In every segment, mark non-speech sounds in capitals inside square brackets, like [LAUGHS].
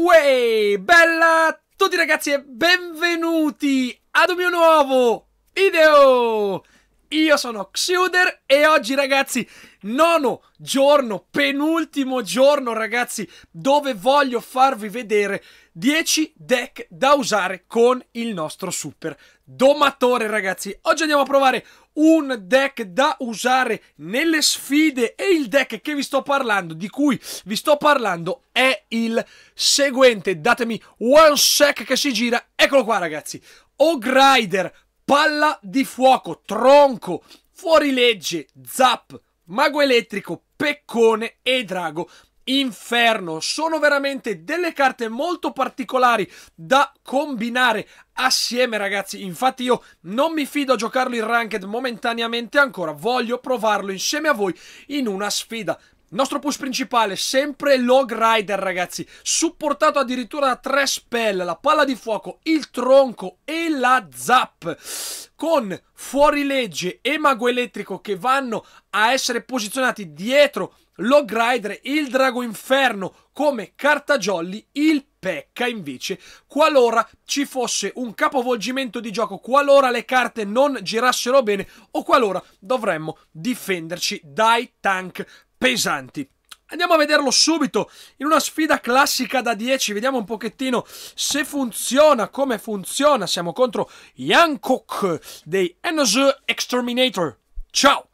Uè, bella a tutti ragazzi e benvenuti ad un mio nuovo video! Io sono Xuder e oggi ragazzi, nono giorno, penultimo giorno ragazzi, dove voglio farvi vedere 10 deck da usare con il nostro super domatore ragazzi oggi andiamo a provare un deck da usare nelle sfide e il deck che vi sto parlando di cui vi sto parlando è il seguente datemi one sec che si gira eccolo qua ragazzi Ogrider palla di fuoco tronco fuorilegge zap mago elettrico peccone e drago inferno. Sono veramente delle carte molto particolari da combinare assieme ragazzi infatti io non mi fido a giocarlo in ranked momentaneamente ancora voglio provarlo insieme a voi in una sfida nostro push principale, sempre Log Rider ragazzi, supportato addirittura da tre spell, la palla di fuoco, il tronco e la zap, con fuorilegge e mago elettrico che vanno a essere posizionati dietro Log Rider, il drago inferno come carta jolly, il pecca invece qualora ci fosse un capovolgimento di gioco, qualora le carte non girassero bene o qualora dovremmo difenderci dai tank pesanti. Andiamo a vederlo subito in una sfida classica da 10, vediamo un pochettino se funziona, come funziona. Siamo contro Hancock dei NZ Exterminator. Ciao!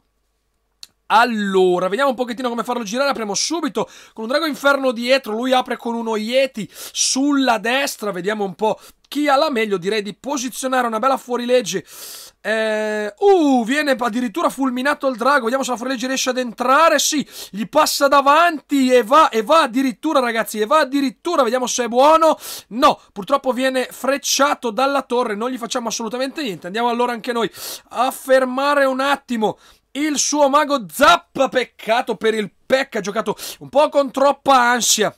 Allora, vediamo un pochettino come farlo girare. Apriamo subito con un drago inferno dietro. Lui apre con uno Yeti sulla destra. Vediamo un po' chi ha la meglio direi di posizionare una bella fuorilegge. Eh, uh, viene addirittura fulminato il drago. Vediamo se la fuorilegge riesce ad entrare. Sì, gli passa davanti e va, e va addirittura, ragazzi. E va addirittura. Vediamo se è buono. No, purtroppo viene frecciato dalla torre. Non gli facciamo assolutamente niente. Andiamo allora anche noi a fermare un attimo il suo mago Zappa. Peccato per il Pecca. Ha giocato un po' con troppa ansia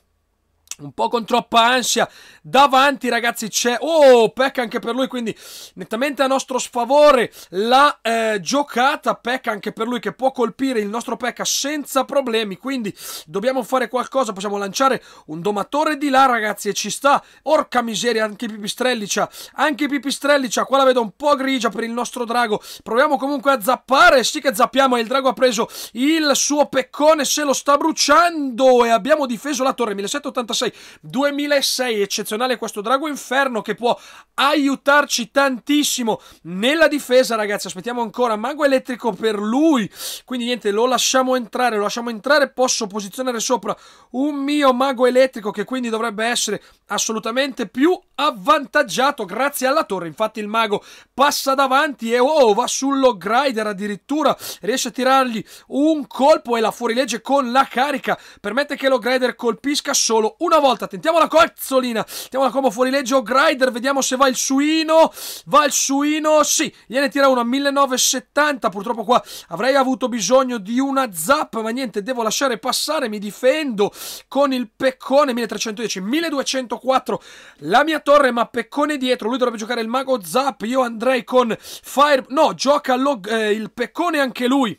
un po' con troppa ansia davanti ragazzi c'è oh pecca anche per lui quindi nettamente a nostro sfavore la eh, giocata pecca anche per lui che può colpire il nostro pecca senza problemi quindi dobbiamo fare qualcosa possiamo lanciare un domatore di là ragazzi e ci sta orca miseria anche i pipistrelli c'ha anche i pipistrelli c'ha qua la vedo un po' grigia per il nostro drago proviamo comunque a zappare sì che zappiamo e il drago ha preso il suo peccone se lo sta bruciando e abbiamo difeso la torre 1786 2006. 2006 eccezionale questo drago inferno che può aiutarci tantissimo nella difesa, ragazzi. Aspettiamo ancora mago elettrico per lui. Quindi niente, lo lasciamo entrare, lo lasciamo entrare, posso posizionare sopra un mio mago elettrico che quindi dovrebbe essere assolutamente più avvantaggiato grazie alla torre. Infatti il mago passa davanti e oh, va sullo grider addirittura, riesce a tirargli un colpo e la fuorilegge con la carica permette che lo grider colpisca solo una una volta, tentiamo la cozzolina. Tentiamo la combo fuori fuorileggio Grider, vediamo se va il suino. Va il suino, sì. Gliene tira uno a 1970. Purtroppo qua avrei avuto bisogno di una zap, ma niente, devo lasciare passare. Mi difendo con il peccone 1310, 1204. La mia torre, ma peccone dietro. Lui dovrebbe giocare il mago zap. Io andrei con Fire... No, gioca lo, eh, il peccone anche lui.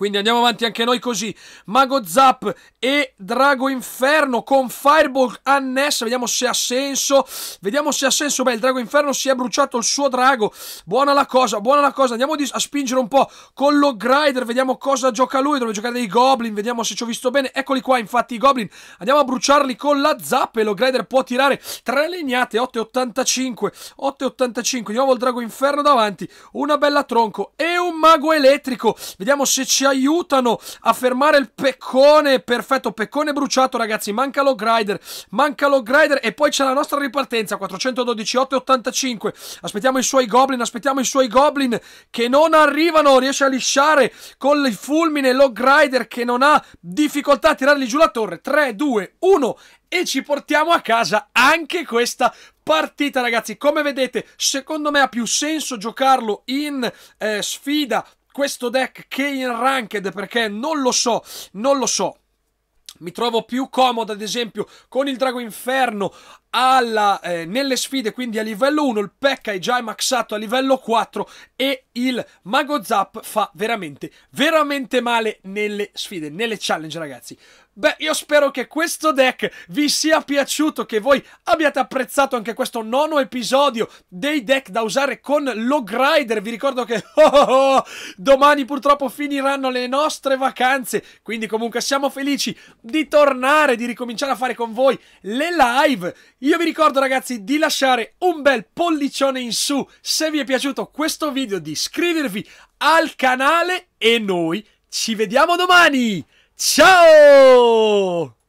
Quindi andiamo avanti anche noi così. Mago Zap e Drago Inferno con Fireball annessa. Vediamo se ha senso. Vediamo se ha senso. Beh, il Drago Inferno si è bruciato il suo drago. Buona la cosa, buona la cosa. Andiamo a spingere un po' con lo Grider. Vediamo cosa gioca lui. Dovrebbe giocare dei Goblin. Vediamo se ci ho visto bene. Eccoli qua, infatti, i Goblin. Andiamo a bruciarli con la Zap. E lo Grider può tirare tre legnate. 8,85. 8,85. Di nuovo il Drago Inferno davanti. Una bella tronco e un mago elettrico. Vediamo se ci ha aiutano a fermare il peccone. Perfetto, peccone bruciato, ragazzi. Manca log rider, manca log rider. E poi c'è la nostra ripartenza. 412, 885. Aspettiamo i suoi goblin, aspettiamo i suoi goblin che non arrivano. Riesce a lisciare con il fulmine log rider che non ha difficoltà a tirarli giù la torre. 3, 2, 1 e ci portiamo a casa anche questa partita ragazzi come vedete secondo me ha più senso giocarlo in eh, sfida questo deck che in ranked perché non lo so, non lo so. Mi trovo più comodo, ad esempio, con il Drago Inferno alla, eh, nelle sfide, quindi a livello 1, il Pekka è già maxato a livello 4 e il Mago Zap fa veramente, veramente male nelle sfide, nelle challenge, ragazzi. Beh, io spero che questo deck vi sia piaciuto, che voi abbiate apprezzato anche questo nono episodio dei deck da usare con Log Rider. Vi ricordo che [LAUGHS] oh oh oh, domani purtroppo finiranno le nostre vacanze, quindi comunque siamo felici di tornare, di ricominciare a fare con voi le live. Io vi ricordo ragazzi di lasciare un bel pollicione in su se vi è piaciuto questo video, di iscrivervi al canale e noi ci vediamo domani! チャオ